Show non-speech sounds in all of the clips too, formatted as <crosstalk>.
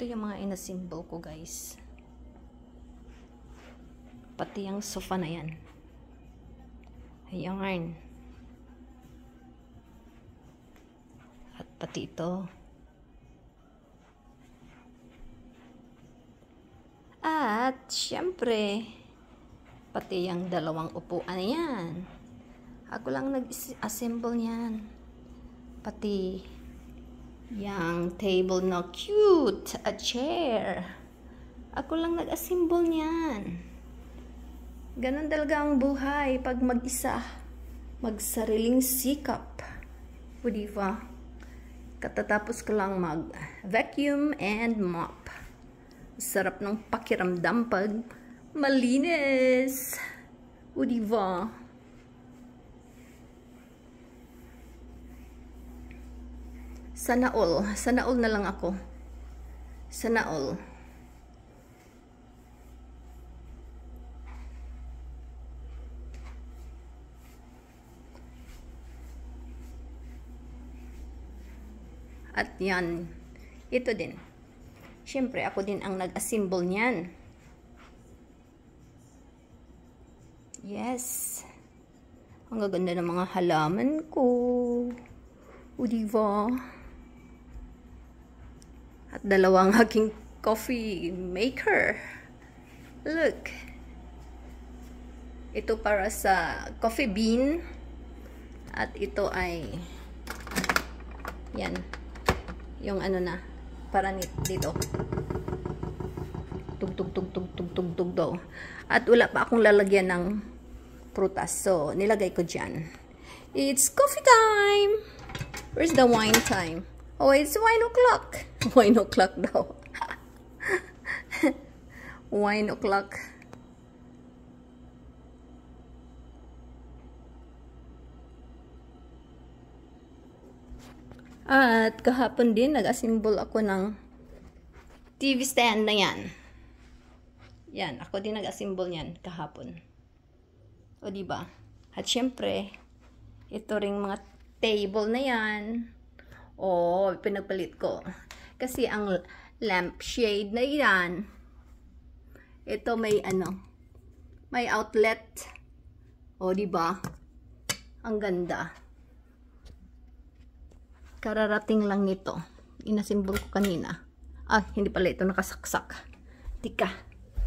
Ito yung mga inasimble ko guys. Pati yung sofa na yan. Ayan. At pati ito. At syempre, pati yung dalawang upuan yan. Ako lang nag-assemble niyan. Pati Yang table na cute. A chair. Ako lang nag-assemble niyan. Ganon talaga ang buhay pag mag-isa. Magsariling sikap. O diba? Katatapos ko lang mag-vacuum and mop. Sarap ng pakiramdam pag malinis. O diba? Sana all. Sana all na lang ako. Sana all. At yan. Ito din. Siyempre, ako din ang nag-assemble niyan. Yes. Ang gaganda ng mga halaman ko. O, diba? At dalawang aking coffee maker. Look. Ito para sa coffee bean. At ito ay yan. Yung ano na. Para dito. Tug, tug, tug, tug, tug, tug, tug daw. At wala pa akong lalagyan ng prutas. So, nilagay ko dyan. It's coffee time! Where's the wine time? Oh, it's 1 o'clock. 1 <laughs> o'clock daw. 1 <laughs> o'clock. At kahapon din, nag-assemble ako ng TV stand na yan. Yan, ako din nag-assemble yan kahapon. O, diba? At syempre, ito ring mga table na yan. Oh, pinagpalit ko. Kasi ang lampshade na yan, ito may ano, may outlet. O, oh, di ba? Ang ganda. Kararating lang nito. Inasimbol ko kanina. Ah, hindi pala ito nakasaksak. Tika.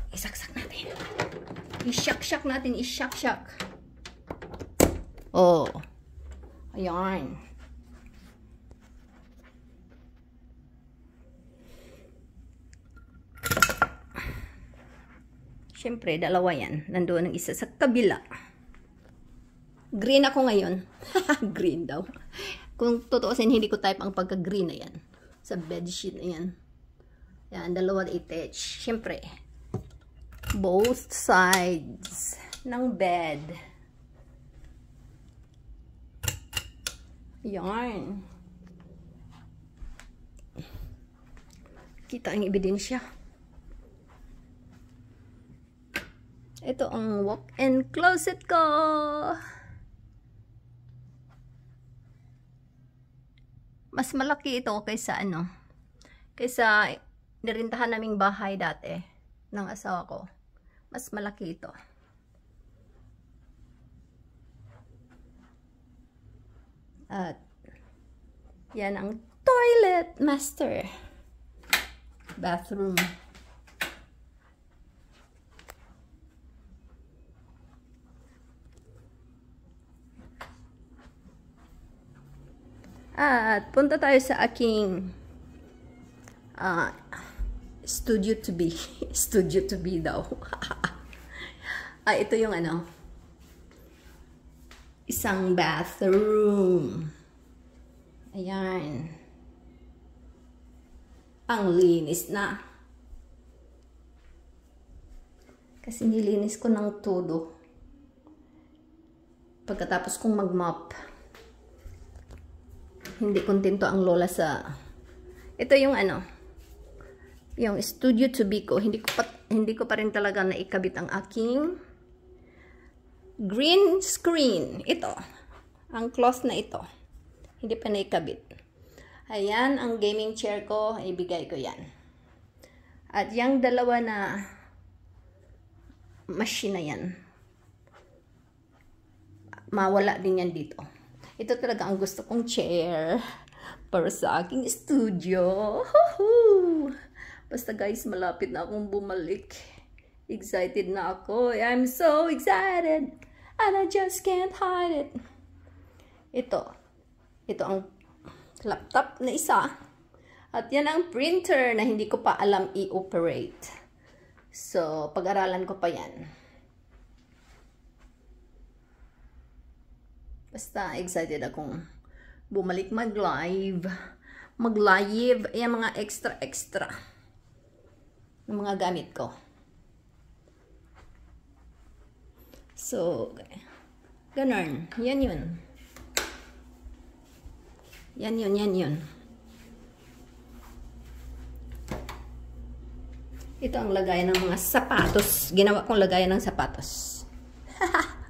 Isaksak natin. Isyak-syak natin. Isyak-syak. Oh. Ayan. Ayan. Siyempre, dalawa yan. Nandoon ang isa sa kabila. Green ako ngayon. <laughs> green daw. Kung tutuusin, hindi ko type ang pagka-green na yan. Sa bedsheet na yan. Yan, dalawa i-touch. Siyempre, both sides ng bed. Yan. Kita ang ebidensya. Ito ang walk-in closet ko. Mas malaki ito kaysa ano, kaysa nirintahan naming bahay dati ng asawa ko. Mas malaki ito. At yan ang toilet master bathroom. At punta tayo sa aking uh, studio to be. <laughs> studio to be daw. <laughs> ah, ito yung ano. Isang bathroom. Ayan. Ang linis na. Kasi nilinis ko ng todo. Pagkatapos kong mag-mop hindi kontento ang lola sa ito yung ano yung studio to be ko hindi ko pa, hindi ko pa rin talaga naikabit ang aking green screen ito ang close na ito hindi pa naikabit ayan ang gaming chair ko ibigay ko yan at yung dalawa na machine na yan mawala din yan dito ito talaga ang gusto kong chair para sa aking studio. hoo Basta guys, malapit na akong bumalik. Excited na ako. I'm so excited! And I just can't hide it. Ito. Ito ang laptop na isa. At yan ang printer na hindi ko pa alam i-operate. So, pag-aralan ko pa yan. Basta excited akong bumalik mag-live. Mag-live. Ayan mga extra-extra ng mga gamit ko. So, ganun. Yan yun. Yan yun, yan yun. Ito ang lagay ng mga sapatos. Ginawa kong lagay ng sapatos. Haha! <laughs>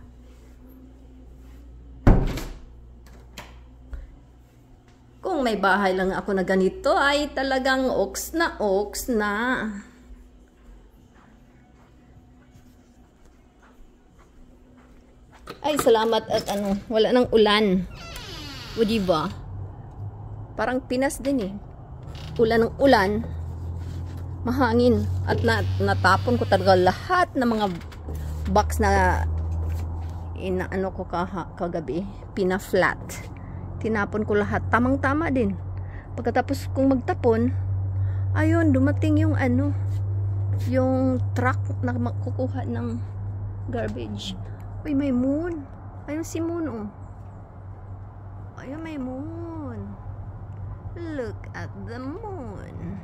may bahay lang ako na ganito ay talagang ox na ox na. Ay, salamat at ano, wala nang ulan. O diba? Parang Pinas din eh. Ulan ng ulan, mahangin. At na, natapon ko talaga lahat ng mga box na inaano ko kaha, kagabi, pina-flat tinapon ko lahat tamang tama din pagkatapos kong magtapon ayun dumating yung ano yung truck na makukuha ng garbage uy may moon ayun si moon oh ayun may moon look at the moon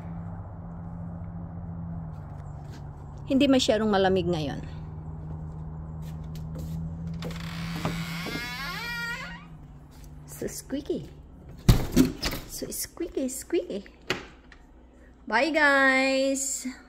hindi masyadong malamig ngayon so squeaky. So squeaky, squeaky. Bye guys.